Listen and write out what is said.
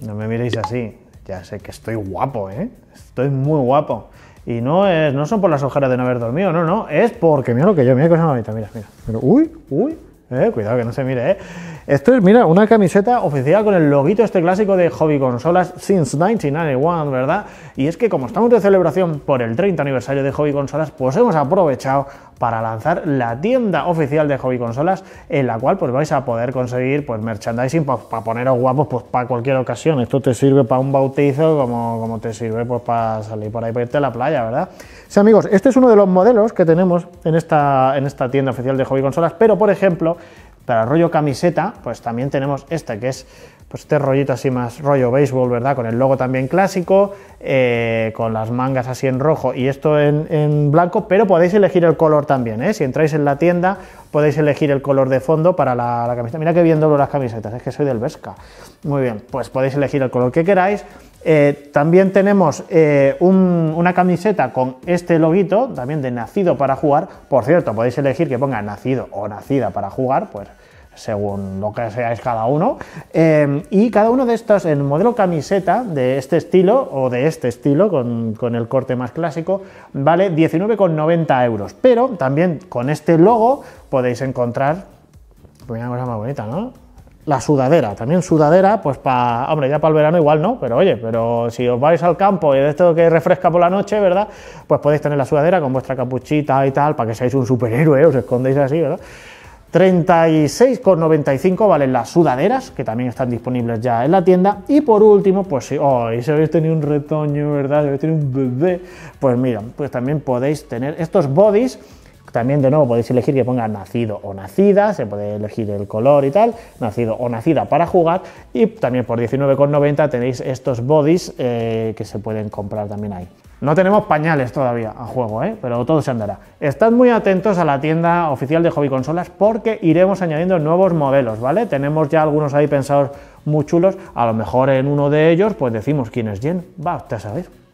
No me miréis así. Ya sé que estoy guapo, ¿eh? Estoy muy guapo. Y no es, no son por las ojeras de no haber dormido, no, no, es porque mira lo que yo, mira qué cosa bonita, mira, mira. Pero, uy, uy, eh, cuidado que no se mire, eh. Esto es, mira, una camiseta oficial con el loguito este clásico de Hobby Consolas since 1991, ¿verdad? Y es que como estamos de celebración por el 30 aniversario de Hobby Consolas, pues hemos aprovechado para lanzar la tienda oficial de Hobby Consolas, en la cual pues vais a poder conseguir pues merchandising para poneros guapos pues para cualquier ocasión. Esto te sirve para un bautizo como, como te sirve pues para salir por ahí para irte a la playa, ¿verdad? Sí, amigos, este es uno de los modelos que tenemos en esta, en esta tienda oficial de Hobby Consolas, pero por ejemplo, para rollo camiseta, pues también tenemos este, que es pues este rollito así más rollo béisbol, ¿verdad? Con el logo también clásico, eh, con las mangas así en rojo y esto en, en, blanco, pero podéis elegir el color también, ¿eh? Si entráis en la tienda podéis elegir el color de fondo para la, camiseta. Mira que bien las camisetas, es que soy del Vesca. Muy bien, pues podéis elegir el color que queráis. Eh, también tenemos eh, una camiseta con este loguito, también de nacido para jugar. Por cierto, podéis elegir que ponga nacido o nacida para jugar, pues según lo que seáis cada uno. Em, y cada uno de estos, en modelo camiseta de este estilo o de este estilo, con, el corte más clásico, vale 19,90 euros. Pero también con este logo podéis encontrar una pues cosa más bonita, ¿no? La sudadera, también sudadera, pues para, hombre, ya para el verano igual no, pero oye, pero si os vais al campo y de esto que refresca por la noche, ¿verdad? Pues podéis tener la sudadera con vuestra capuchita y tal, para que seáis un superhéroe, os escondéis así, ¿verdad? 36,95 valen las sudaderas, que también están disponibles ya en la tienda. Y por último, pues si oh, si habéis tenido un retoño, ¿verdad? Si habéis tenido un bebé, pues mira, pues también podéis tener estos bodies. También de nuevo podéis elegir que ponga nacido o nacida, se puede elegir el color y tal, nacido o nacida para jugar. Y también por 19,90 tenéis estos bodies eh, que se pueden comprar también ahí. No tenemos pañales todavía a juego, ¿eh? pero todo se andará. Estad muy atentos a la tienda oficial de Hobby Consolas porque iremos añadiendo nuevos modelos, ¿vale? Tenemos ya algunos ahí pensados muy chulos, a lo mejor en uno de ellos pues decimos quién es Jen, va usted a